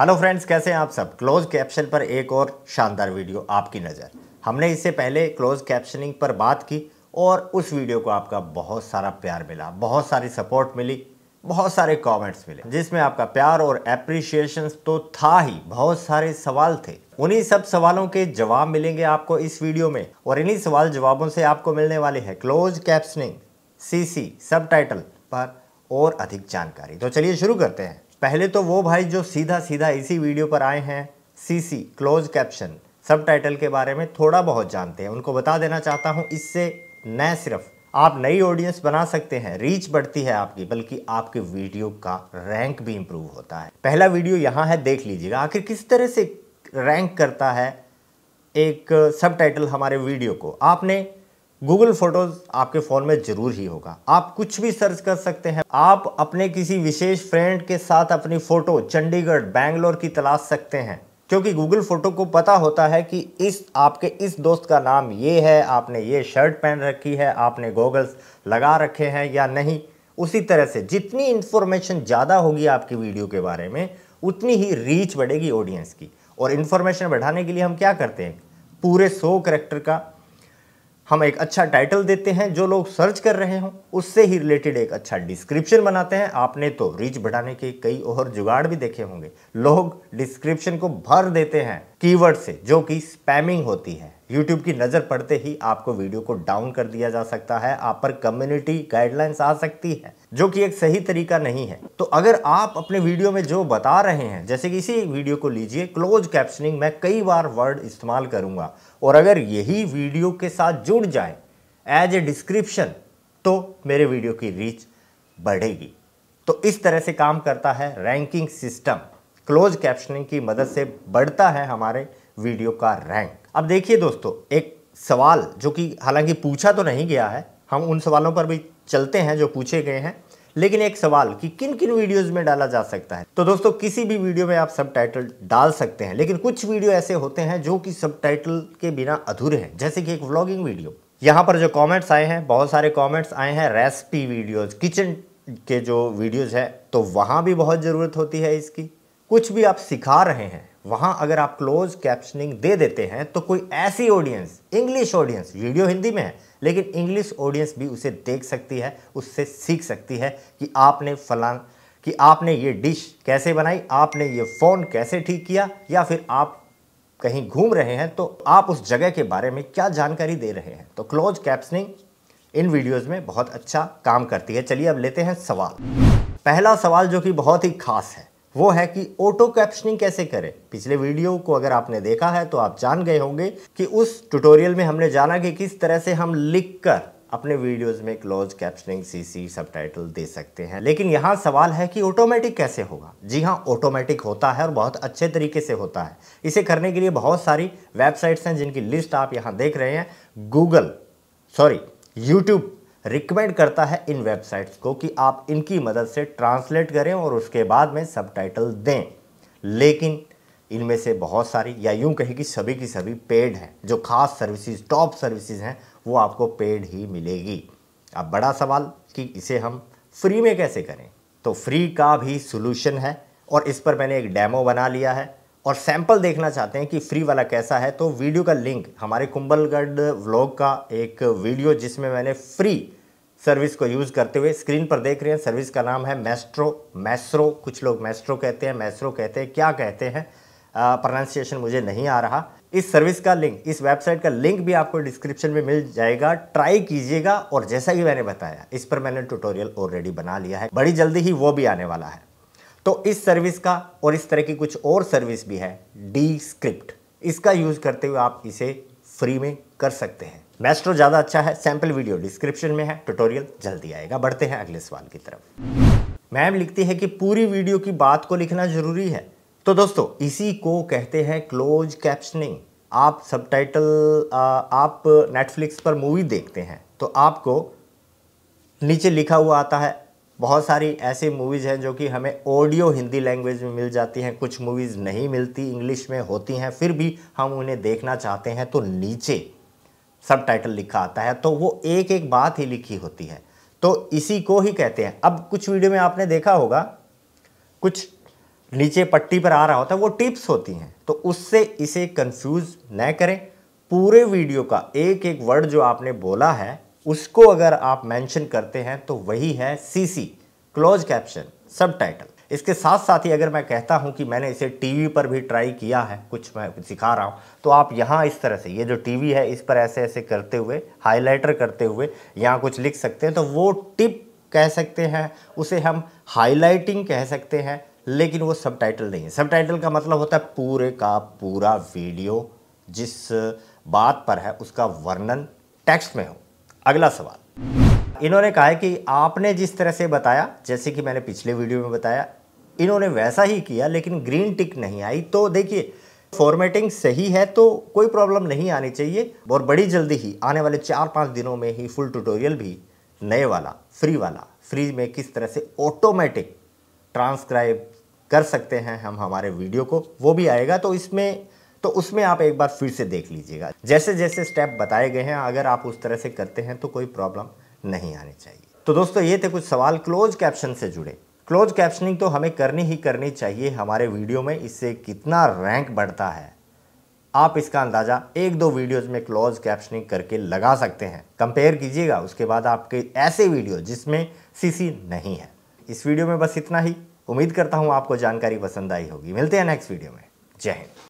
hello friends कैसे हैं आप सब क्लोज कैप्शन पर एक और शानदार वीडियो आपकी नज़र हमने इससे पहले क्लोज कैप्शनिंग पर बात की और उस वीडियो को आपका बहुत सारा प्यार मिला बहुत सारी सपोर्ट मिली बहुत सारे कमेंट्स मिले जिसमें आपका प्यार और एप्रिशिएशन तो था ही बहुत सारे सवाल थे उन्हीं सब सवालों के जवाब मिलेंगे आपको इस वीडियो में और इन्हीं सवाल जवाबों से आपको मिलने वाले हैं क्लोज कैप्शनिंग सी सी पर और अधिक जानकारी तो चलिए शुरू करते हैं पहले तो वो भाई जो सीधा सीधा इसी वीडियो पर आए हैं CC close caption subtitle के बारे में थोड़ा बहुत जानते हैं उनको बता देना चाहता हूँ इससे न सिर्फ आप नई ऑडियंस बना सकते हैं रीच बढ़ती है आपकी बल्कि आपके वीडियो का रैंक भी इम्प्रूव होता है पहला वीडियो यहाँ है देख लीजिएगा आखिर किस तरह से रैंक करता है एक सब टाइटल हमारे वीडियो को आपने गूगल फोटोज आपके फ़ोन में ज़रूर ही होगा आप कुछ भी सर्च कर सकते हैं आप अपने किसी विशेष फ्रेंड के साथ अपनी फ़ोटो चंडीगढ़ बैंगलोर की तलाश सकते हैं क्योंकि गूगल फ़ोटो को पता होता है कि इस आपके इस दोस्त का नाम ये है आपने ये शर्ट पहन रखी है आपने गोगल्स लगा रखे हैं या नहीं उसी तरह से जितनी इन्फॉर्मेशन ज़्यादा होगी आपकी वीडियो के बारे में उतनी ही रीच बढ़ेगी ऑडियंस की और इन्फॉर्मेशन बढ़ाने के लिए हम क्या करते हैं पूरे सौ करेक्टर का हम एक अच्छा टाइटल देते हैं जो लोग सर्च कर रहे हों उससे ही रिलेटेड एक अच्छा डिस्क्रिप्शन बनाते हैं आपने तो रीच बढ़ाने के कई और जुगाड़ भी देखे होंगे लोग डिस्क्रिप्शन को भर देते हैं कीवर्ड से जो कि स्पैमिंग होती है यूट्यूब की नज़र पड़ते ही आपको वीडियो को डाउन कर दिया जा सकता है आप पर कम्युनिटी गाइडलाइंस आ सकती है जो कि एक सही तरीका नहीं है तो अगर आप अपने वीडियो में जो बता रहे हैं जैसे कि इसी वीडियो को लीजिए क्लोज कैप्शनिंग मैं कई बार वर्ड इस्तेमाल करूंगा और अगर यही वीडियो के साथ जुड़ जाए एज ए डिस्क्रिप्शन तो मेरे वीडियो की रीच बढ़ेगी तो इस तरह से काम करता है रैंकिंग सिस्टम क्लोज कैप्शनिंग की मदद से बढ़ता है हमारे वीडियो का रैंक अब देखिए दोस्तों एक सवाल जो कि हालांकि पूछा तो नहीं गया है हम उन सवालों पर भी चलते हैं जो पूछे गए हैं लेकिन एक सवाल कि किन किन वीडियोस में डाला जा सकता है तो दोस्तों किसी भी वीडियो में आप सब डाल सकते हैं लेकिन कुछ वीडियो ऐसे होते हैं जो कि सब के बिना अधूरे हैं जैसे कि एक व्लॉगिंग वीडियो यहाँ पर जो कमेंट्स आए हैं बहुत सारे कमेंट्स आए हैं रेसिपी वीडियोज किचन के जो वीडियोज हैं तो वहाँ भी बहुत ज़रूरत होती है इसकी कुछ भी आप सिखा रहे हैं वहाँ अगर आप क्लोज कैप्शनिंग दे देते हैं तो कोई ऐसी audience English audience video Hindi में है लेकिन इंग्लिश ऑडियंस भी उसे देख सकती है उससे सीख सकती है कि आपने फलान कि आपने ये डिश कैसे बनाई आपने ये फ़ोन कैसे ठीक किया या फिर आप कहीं घूम रहे हैं तो आप उस जगह के बारे में क्या जानकारी दे रहे हैं तो क्लोज कैप्शनिंग इन वीडियोस में बहुत अच्छा काम करती है चलिए अब लेते हैं सवाल पहला सवाल जो कि बहुत ही खास है वो है कि ऑटो कैप्शनिंग कैसे करें पिछले वीडियो को अगर आपने देखा है तो आप जान गए होंगे कि उस ट्यूटोरियल में हमने जाना कि किस तरह से हम लिखकर अपने वीडियोस में क्लोज कैप्शनिंग सीसी सबटाइटल दे सकते हैं लेकिन यहाँ सवाल है कि ऑटोमेटिक कैसे होगा जी हाँ ऑटोमेटिक होता है और बहुत अच्छे तरीके से होता है इसे करने के लिए बहुत सारी वेबसाइट्स हैं जिनकी लिस्ट आप यहाँ देख रहे हैं गूगल सॉरी यूट्यूब रिकमेंड करता है इन वेबसाइट्स को कि आप इनकी मदद से ट्रांसलेट करें और उसके बाद में सब दें लेकिन इनमें से बहुत सारी या यूं कहें कि सभी की सभी पेड हैं जो खास सर्विसेज टॉप सर्विसेज हैं वो आपको पेड ही मिलेगी अब बड़ा सवाल कि इसे हम फ्री में कैसे करें तो फ्री का भी सोल्यूशन है और इस पर मैंने एक डेमो बना लिया है और सैंपल देखना चाहते हैं कि फ्री वाला कैसा है तो वीडियो का लिंक हमारे कुंभलगढ़ व्लॉग का एक वीडियो जिसमें मैंने फ्री सर्विस को यूज़ करते हुए स्क्रीन पर देख रहे हैं सर्विस का नाम है मैस्ट्रो मैस्रो कुछ लोग मैस्ट्रो कहते हैं मैस्रो कहते हैं क्या कहते हैं प्रोनाउंसिएशन मुझे नहीं आ रहा इस सर्विस का लिंक इस वेबसाइट का लिंक भी आपको डिस्क्रिप्शन में मिल जाएगा ट्राई कीजिएगा और जैसा कि मैंने बताया इस पर मैंने ट्यूटोरियल ऑलरेडी बना लिया है बड़ी जल्दी ही वो भी आने वाला है तो इस सर्विस का और इस तरह की कुछ और सर्विस भी है डी स्क्रिप्ट इसका यूज़ करते हुए आप इसे फ्री में कर सकते हैं मैस्ट्रो ज़्यादा अच्छा है सैंपल वीडियो डिस्क्रिप्शन में है ट्यूटोरियल जल्दी आएगा बढ़ते हैं अगले सवाल की तरफ मैम लिखती है कि पूरी वीडियो की बात को लिखना ज़रूरी है तो दोस्तों इसी को कहते हैं क्लोज कैप्शनिंग आप सब आप नेटफ्लिक्स पर मूवी देखते हैं तो आपको नीचे लिखा हुआ आता है बहुत सारी ऐसी मूवीज़ हैं जो कि हमें ऑडियो हिंदी लैंग्वेज में मिल जाती हैं कुछ मूवीज़ नहीं मिलती इंग्लिश में होती हैं फिर भी हम उन्हें देखना चाहते हैं तो नीचे सब टाइटल लिखा आता है तो वो एक एक बात ही लिखी होती है तो इसी को ही कहते हैं अब कुछ वीडियो में आपने देखा होगा कुछ नीचे पट्टी पर आ रहा होता है वो टिप्स होती हैं तो उससे इसे कंफ्यूज न करें पूरे वीडियो का एक एक वर्ड जो आपने बोला है उसको अगर आप मेंशन करते हैं तो वही है CC close caption subtitle इसके साथ साथ ही अगर मैं कहता हूं कि मैंने इसे टीवी पर भी ट्राई किया है कुछ मैं सिखा रहा हूं तो आप यहां इस तरह से ये जो टीवी है इस पर ऐसे ऐसे करते हुए हाइलाइटर करते हुए यहां कुछ लिख सकते हैं तो वो टिप कह सकते हैं उसे हम हाईलाइटिंग कह सकते हैं लेकिन वो सब टाइटल नहीं है सब टाइटल का मतलब होता है पूरे का पूरा वीडियो जिस बात पर है उसका वर्णन टेक्स्ट में हो अगला सवाल इन्होंने कहा है कि आपने जिस तरह से बताया जैसे कि मैंने पिछले वीडियो में बताया इन्होंने वैसा ही किया लेकिन ग्रीन टिक नहीं आई तो देखिए फॉर्मेटिंग सही है तो कोई प्रॉब्लम नहीं आनी चाहिए और बड़ी जल्दी ही आने वाले चार पाँच दिनों में ही फुल ट्यूटोरियल भी नए वाला फ्री वाला फ्री में किस तरह से ऑटोमेटिक ट्रांसक्राइब कर सकते हैं हम हमारे वीडियो को वो भी आएगा तो इसमें तो उसमें आप एक बार फिर से देख लीजिएगा जैसे जैसे स्टेप बताए गए हैं अगर आप उस तरह से करते हैं तो कोई प्रॉब्लम नहीं आनी चाहिए तो दोस्तों ये थे कुछ सवाल क्लोज कैप्शन से जुड़े क्लोज कैप्शनिंग तो हमें करनी ही करनी चाहिए हमारे वीडियो में इससे कितना रैंक बढ़ता है आप इसका अंदाज़ा एक दो वीडियोस में क्लोज कैप्शनिंग करके लगा सकते हैं कंपेयर कीजिएगा उसके बाद आपके ऐसे वीडियो जिसमें सीसी नहीं है इस वीडियो में बस इतना ही उम्मीद करता हूं आपको जानकारी पसंद आई होगी मिलते हैं नेक्स्ट वीडियो में जय हिंद